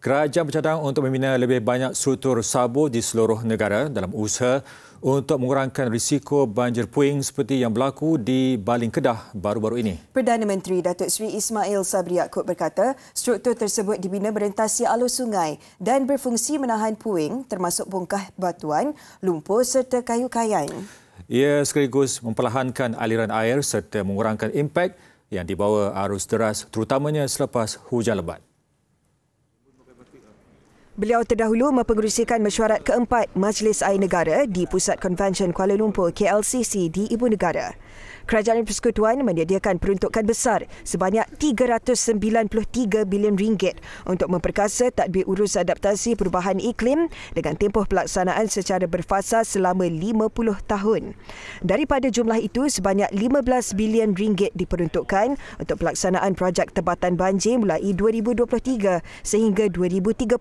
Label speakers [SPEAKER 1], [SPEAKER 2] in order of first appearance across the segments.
[SPEAKER 1] Kerajaan bercadang untuk membina lebih banyak struktur sabu di seluruh negara dalam usaha untuk mengurangkan risiko banjir puing seperti yang berlaku di Baling Kedah baru-baru ini.
[SPEAKER 2] Perdana Menteri Datuk Sri Ismail Sabri Yaakob berkata, struktur tersebut dibina merentasi alur sungai dan berfungsi menahan puing termasuk bongkah batuan, lumpur serta kayu kayan.
[SPEAKER 1] Ia sekaligus memperlahankan aliran air serta mengurangkan impak yang dibawa arus deras terutamanya selepas hujan lebat.
[SPEAKER 2] Beliau terdahulu mempengerusikan mesyuarat keempat Majlis Air Negara di Pusat Konvensyen Kuala Lumpur KLCC di Ibu Negara. Kerajaan Persekutuan menyediakan peruntukan besar sebanyak 393 bilion ringgit untuk memperkasa tadbir urus adaptasi perubahan iklim dengan tempoh pelaksanaan secara berfasa selama 50 tahun. Daripada jumlah itu, sebanyak 15 bilion ringgit diperuntukkan untuk pelaksanaan projek tebatan banjir mulai 2023 sehingga 2030.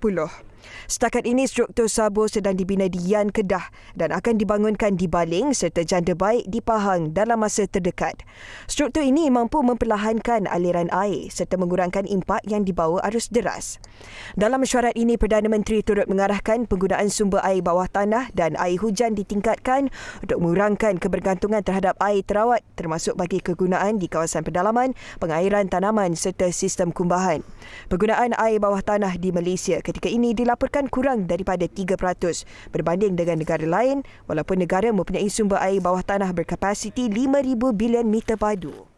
[SPEAKER 2] Setakat ini struktur Sabo sedang dibina di Yan Kedah dan akan dibangunkan di Baling serta Janda Baik di Pahang dalam masa terdekat. Struktur ini mampu memperlahankan aliran air serta mengurangkan impak yang dibawa arus deras. Dalam syarat ini, Perdana Menteri turut mengarahkan penggunaan sumber air bawah tanah dan air hujan ditingkatkan untuk mengurangkan kebergantungan terhadap air terawat termasuk bagi kegunaan di kawasan pedalaman, pengairan tanaman serta sistem kumbahan. Penggunaan air bawah tanah di Malaysia ketika ini dilakukan dilaporkan kurang daripada 3% berbanding dengan negara lain walaupun negara mempunyai sumber air bawah tanah berkapasiti 5,000 bilion meter padu.